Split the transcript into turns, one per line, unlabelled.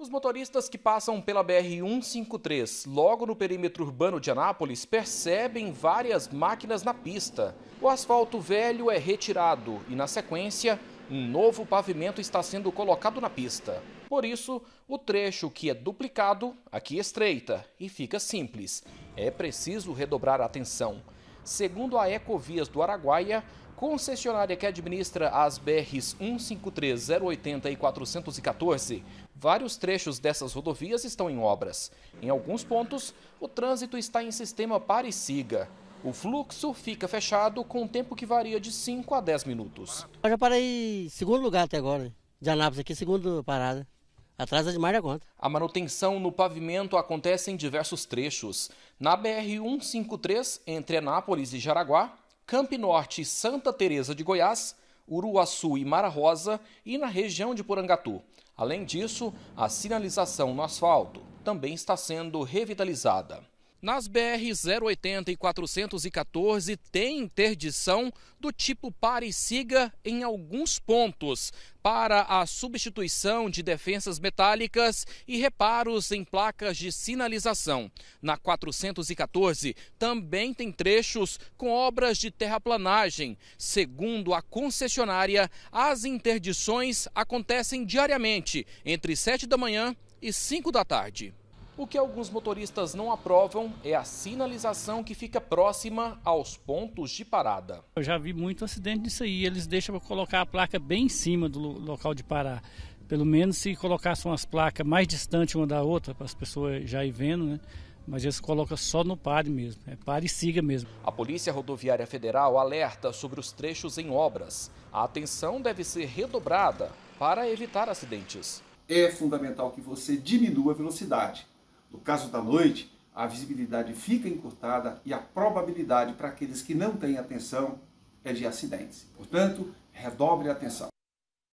Os motoristas que passam pela BR-153 logo no perímetro urbano de Anápolis percebem várias máquinas na pista. O asfalto velho é retirado e, na sequência, um novo pavimento está sendo colocado na pista. Por isso, o trecho que é duplicado aqui estreita e fica simples. É preciso redobrar a atenção. Segundo a Ecovias do Araguaia, concessionária que administra as BRs 153, 080 e 414, vários trechos dessas rodovias estão em obras. Em alguns pontos, o trânsito está em sistema pare e siga. O fluxo fica fechado com um tempo que varia de 5 a 10 minutos.
Eu já parei segundo lugar até agora, de Anápolis aqui, segunda parada. Atrasa
demais da conta. A manutenção no pavimento acontece em diversos trechos. Na BR-153, entre Anápolis e Jaraguá, Camp Norte e Santa Teresa de Goiás, Uruaçu e Mara Rosa e na região de Porangatu. Além disso, a sinalização no asfalto também está sendo revitalizada. Nas BR 080 e 414 tem interdição do tipo pare e siga em alguns pontos para a substituição de defensas metálicas e reparos em placas de sinalização. Na 414 também tem trechos com obras de terraplanagem. Segundo a concessionária, as interdições acontecem diariamente entre 7 da manhã e
5 da tarde.
O que alguns motoristas não aprovam é a sinalização que fica próxima aos pontos de parada.
Eu já vi muito acidente nisso aí. Eles deixam colocar a placa bem em cima do local de parar. Pelo menos se colocassem as placas mais distantes uma da outra, para as pessoas já ir vendo, né? mas eles colocam só no pare mesmo, é pare e siga mesmo.
A Polícia Rodoviária Federal alerta sobre os trechos em obras. A atenção deve ser redobrada para evitar acidentes. É fundamental que você diminua a velocidade. No caso da noite, a visibilidade fica encurtada e a probabilidade para aqueles que não têm atenção é de acidentes. Portanto, redobre a atenção.